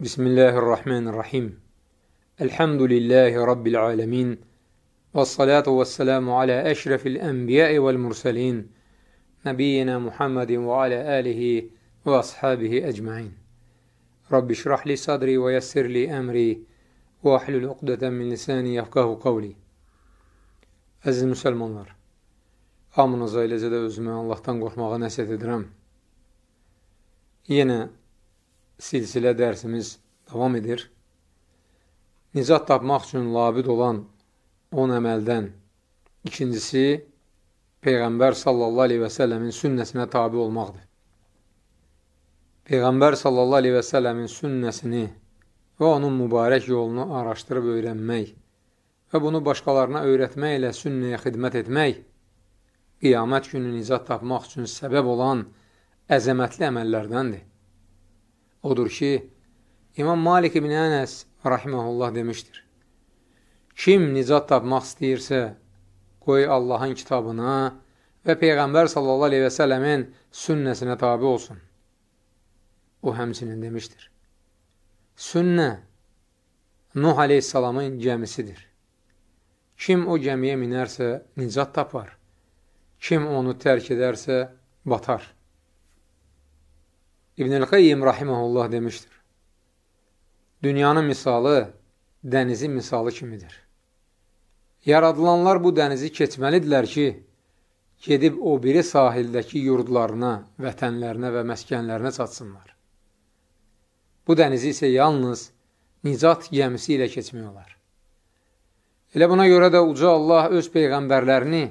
بسم الله الرحمن الرحيم الحمد لله رب العالمين والصلاة والسلام على أشرف الأنبياء والمرسلين نبينا محمد وعلى آله وأصحابه أجمعين رب اشرح لي صدري ويسر لي أمري واحلل عقدة من لساني يفقه قولي Əziz المسلمون hamınıza eləcə də أزمان الله تنقر مغنسة درام ينا silsilə dərsimiz davam edir. Nicat tapmaq üçün labid olan 10 əməldən ikincisi Peyğəmbər sallallahu aleyhi və səlləmin sünnəsinə tabi olmaqdır. Peyğəmbər sallallahu aleyhi və səlləmin sünnəsini və onun mübarək yolunu araşdırıb öyrənmək və bunu başqalarına öyrətməklə sünnəyə xidmət etmək qiyamət günü nicat tapmaq üçün səbəb olan əzəmətli əməllərdəndir odur ki, İmam Malik ibn Ənəs rahiməhullah demişdir. Kim nicat tapmaq istəyirsə, qoy Allahın kitabına və Peyğəmbər sallallahu aleyhi və sələmin sünnəsinə tabi olsun. O həmsinin demişdir. Sünnə Nuh aleyhissalamın gəmisidir. Kim o gəmiyə minərsə, nicat tapar. Kim onu tərk edərsə, batar. İbnül Qayyim rahiməhullah demişdir. Dünyanın misalı dənizin misalı kimidir. Yaradılanlar bu dənizi keçməlidirlər ki, gedib o biri sahildəki yurdlarına, vətənlərinə və məskənlərinə çatsınlar. Bu dənizi isə yalnız nicat gəmisi ilə keçmək olar. Elə buna görə də Uca Allah öz peyğəmbərlərini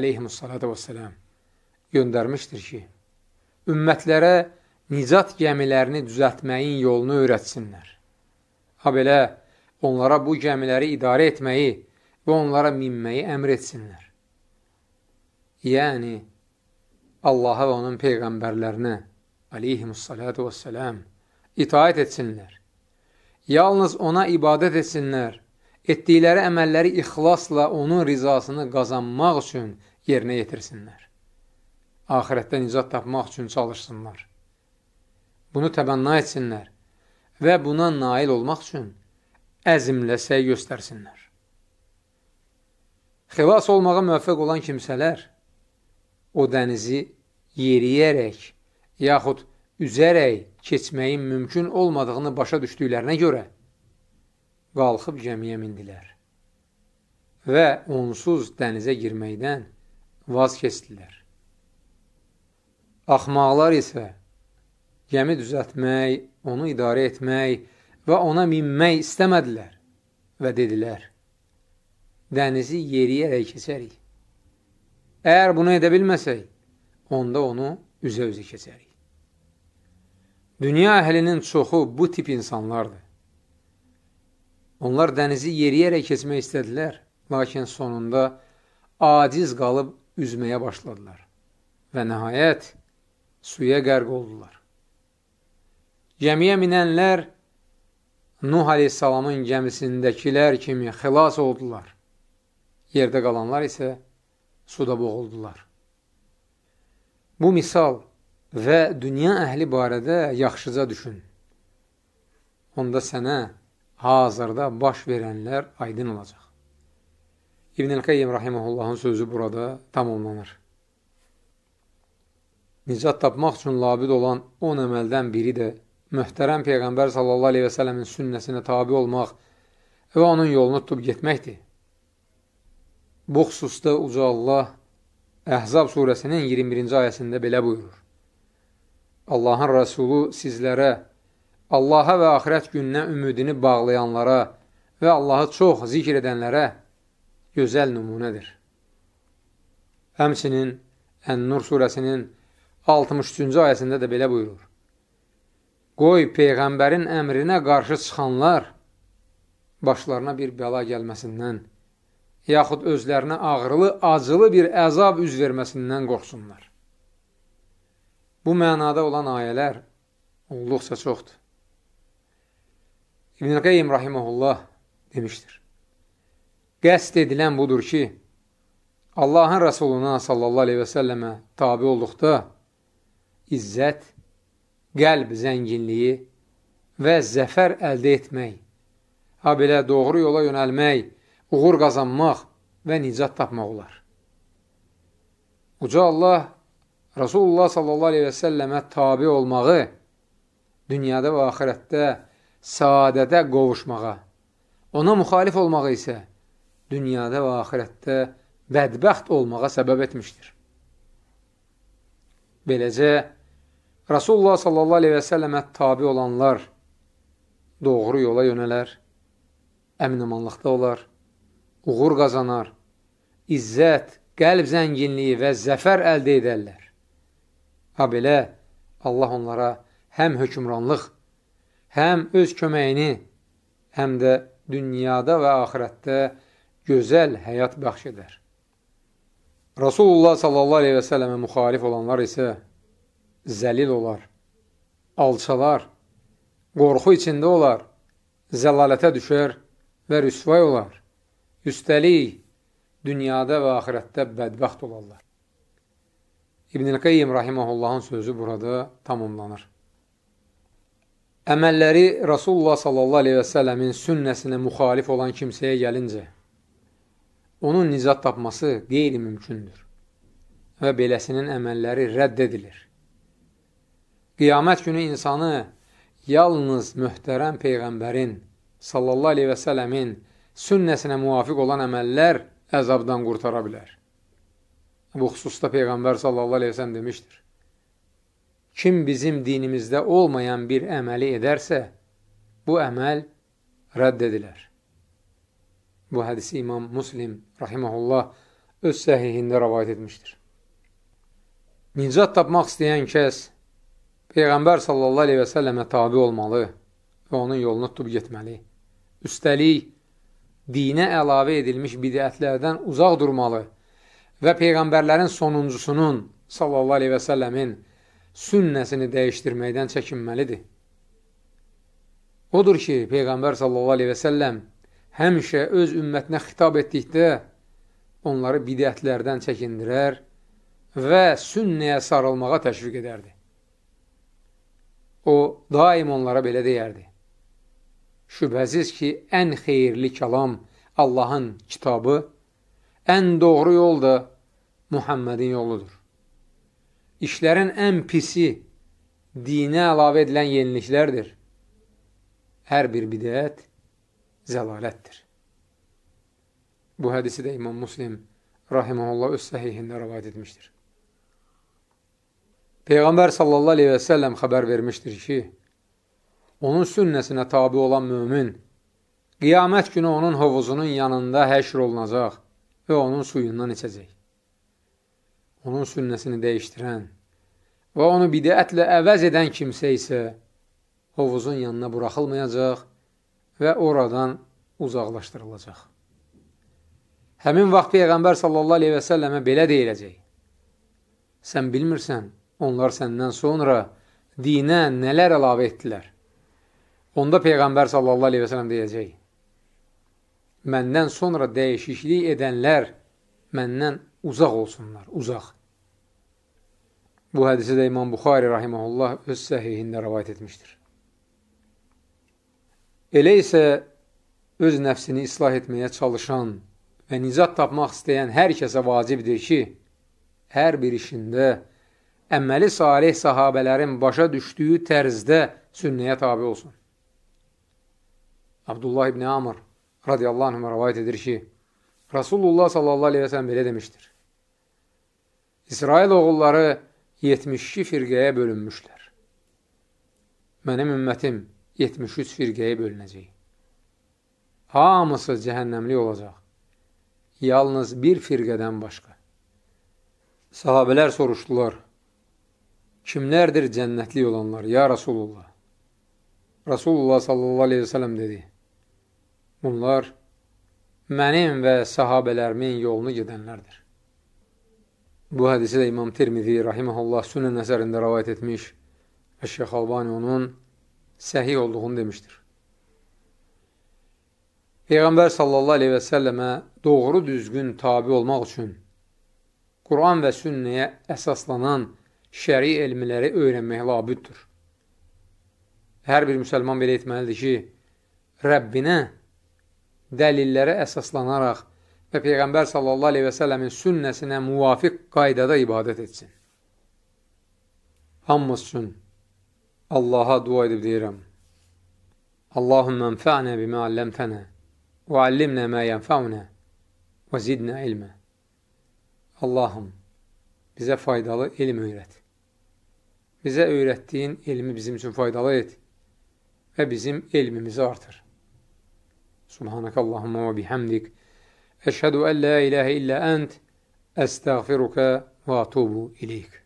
aleyhimussalatu vesselam göndərmişdir ki, ümmətlərə nicat gəmilərini düzəltməyin yolunu öyrətsinlər. Ha belə, onlara bu gəmiləri idarə etməyi və onlara minməyi əmr etsinlər. Yəni, Allaha və onun peyğəmbərlərinə aleyhimussalatu vəssələm itaət etsinlər. Yalnız ona ibadət etsinlər, etdikləri əməlləri ixlasla onun rizasını qazanmaq üçün yerinə yetirsinlər. Ahirətdə nicat tapmaq üçün çalışsınlar bunu təbənna etsinlər və buna nail olmaq üçün əzmlə səy göstərsinlər. Xivas olmağa müvəffəq olan kimsələr o dənizi yeriyərək yaxud üzərək keçməyin mümkün olmadığını başa düşdüklərinə görə qalxıb gəmiyə mindilər və onsuz dənizə girməkdən vaz keçdilər. Axmaqlar isə gəmi düzəltmək, onu idarə etmək və ona minmək istəmədilər və dedilər, dənizi yeriyərək keçərik. Əgər bunu edə bilməsək, onda onu üzə-üzə keçərik. Dünya əhlinin çoxu bu tip insanlardır. Onlar dənizi yeriyərək keçmək istədilər, lakin sonunda aciz qalıb üzməyə başladılar və nəhayət suya qərq oldular. Gəmiyə minənlər Nuh aleyhissalamın gəmisindəkilər kimi xilas oldular. Yerdə qalanlar isə suda boğuldular. Bu misal və dünya əhli barədə yaxşıca düşün. Onda sənə hazırda baş verənlər aydın olacaq. İbn-i Qeyyim Rahiməhullahın sözü burada tamamlanır. Nicat tapmaq üçün labid olan 10 əməldən biri də möhtərəm Peyğəmbər sallallahu aleyhi və sələmin sünnəsinə tabi olmaq və onun yolunu tutub getməkdir. Bu xüsusda Uca Allah Əhzab surəsinin 21-ci ayəsində belə buyurur. Allahın Rəsulu sizlərə, Allaha və axirət gününə ümidini bağlayanlara və Allahı çox zikr edənlərə gözəl nümunədir. Həmçinin Ən-Nur surəsinin 63-cü ayəsində də belə buyurur. Qoy Peyğəmbərin əmrinə qarşı çıxanlar başlarına bir bəla gəlməsindən, yaxud özlərinə ağrılı, acılı bir əzab üz verməsindən qorxsunlar. Bu mənada olan ayələr olduqca çoxdur. İbn-i Qeym rahiməhullah demişdir. Qəsd edilən budur ki, Allahın Rəsuluna sallallahu aleyhi və səlləmə tabi olduqda izzət qəlb zənginliyi və zəfər əldə etmək, ha belə doğru yola yönəlmək, uğur qazanmaq və nicat tapmaq olar. Uca Allah Rasulullah sallallahu aleyhi və səlləmə tabi olmağı dünyada və axirətdə saadətə qovuşmağa, ona müxalif olmağı isə dünyada və axirətdə bədbəxt olmağa səbəb etmişdir. Beləcə, Rasulullah sallallahu aleyhi və səlləmə tabi olanlar doğru yola yönələr, əminamanlıqda olar, uğur qazanar, izzət, qəlb zənginliyi və zəfər əldə edərlər. Ha belə, Allah onlara həm hökumranlıq, həm öz köməyini, həm də dünyada və axirətdə gözəl həyat bəxş edər. Rasulullah sallallahu aleyhi və səlləmə müxalif olanlar isə zəlil olar, alçalar, qorxu içində olar, zəlalətə düşər və rüsvay olar. Üstəlik, dünyada və axirətdə bədbəxt olarlar. İbn-i Qeyyim Rahiməhullahın sözü burada tamamlanır. Əməlləri Rasulullah sallallahu aleyhi və sələmin sünnəsinə müxalif olan kimsəyə gəlincə, onun nicat tapması qeyri-mümkündür və beləsinin əməlləri rədd edilir. Qiyamət günü insanı yalnız möhtərəm Peyğəmbərin sallallahu aleyhi və sələmin sünnəsinə müvafiq olan əməllər əzabdan qurtara bilər. Bu xüsusda Peyğəmbər sallallahu aleyhi və sələm demişdir. Kim bizim dinimizdə olmayan bir əməli edərsə, bu əməl rədd edilər. Bu hədisi İmam Muslim rahiməhullah öz səhihində rəvayət etmişdir. Nicat tapmaq istəyən kəs Peyğəmbər sallallahu aleyhi və səlləmə tabi olmalı və onun yolunu tutub getməli. Üstəlik, dinə əlavə edilmiş bidətlərdən uzaq durmalı və Peyğəmbərlərin sonuncusunun sallallahu aleyhi və səlləmin sünnəsini dəyişdirməkdən çəkinməlidir. Odur ki, Peyğəmbər sallallahu aleyhi və səlləm həmişə öz ümmətinə xitab etdikdə onları bidətlərdən çəkindirər və sünnəyə sarılmağa təşviq edərdi. O daim onlara belə deyərdi. Şübhəsiz ki, ən xeyirli kəlam Allahın kitabı, ən doğru yol da Muhammedin yoludur. İşlərin ən pisi dinə əlavə edilən yeniliklərdir. Hər bir bidət zəlalətdir. Bu hədisi də İmam Muslim rahiməhullah öz səhihində rəvat etmişdir. Peyğəmbər sallallahu aleyhi və səlləm xəbər vermişdir ki, onun sünnəsinə tabi olan mömin qiyamət günü onun hovuzunun yanında həşr olunacaq və onun suyundan içəcək. Onun sünnəsini dəyişdirən və onu bidətlə əvəz edən kimsə isə hovuzun yanına buraxılmayacaq və oradan uzaqlaşdırılacaq. Həmin vaxt Peyğəmbər sallallahu aleyhi və səlləmə belə deyiləcək. Sən bilmirsən, Onlar səndən sonra dinə nələr əlavə etdilər? Onda Peyğəmbər sallallahu aleyhi və sələm deyəcək, məndən sonra dəyişiklik edənlər məndən uzaq olsunlar, uzaq. Bu hədisi də İmam Buxari rahiməhullah öz səhihində rəvayət etmişdir. Elə isə öz nəfsini islah etməyə çalışan və nizad tapmaq istəyən hər kəsə vacibdir ki, hər bir işində əməli salih sahabələrin başa düşdüyü tərzdə sünnəyə tabi olsun. Abdullah ibn Amr radiyallahu anhümə rəvayət edir ki, Rasulullah sallallahu aleyhi və sələm belə demişdir. İsrail oğulları 72 firqəyə bölünmüşlər. Mənim ümmətim 73 firqəyə bölünəcək. Hamısı cəhənnəmli olacaq. Yalnız bir firqədən başqa. Sahabələr soruşdular, Kimlərdir cənnətlik olanlar, ya Rasulullah? Rasulullah sallallahu aleyhi ve sələm dedi, bunlar mənim və sahabələrimin yolunu gedənlərdir. Bu hədisi də İmam Tirmidi rahiməhullah sünən nəzərində rəvayət etmiş və Şeyx Albani onun səhi olduğunu demişdir. Peyğəmbər sallallahu aleyhi və səlləmə doğru düzgün tabi olmaq üçün Quran və sünnəyə əsaslanan şəri elmləri öyrənmək labüddür. Hər bir müsəlman belə etməlidir ki, Rəbbinə dəlillərə əsaslanaraq və Peyğəmbər sallallahu aleyhi və səlləmin sünnəsinə müvafiq qaydada ibadət etsin. Hamımız üçün Allaha dua edib deyirəm. Allahümmə ənfə'nə bimə əlləmtənə və əllimnə mə yənfəunə və zidnə ilmə. Allahım, bizə faydalı elm öyrət. Bizə öyrətdiyin elmi bizim üçün faydalı et və bizim elmimizi artır. Subhanakallahumma və bihamdik. Əşhədu ən la iləhə illə ənd. Əstəğfirukə və atubu ileyk.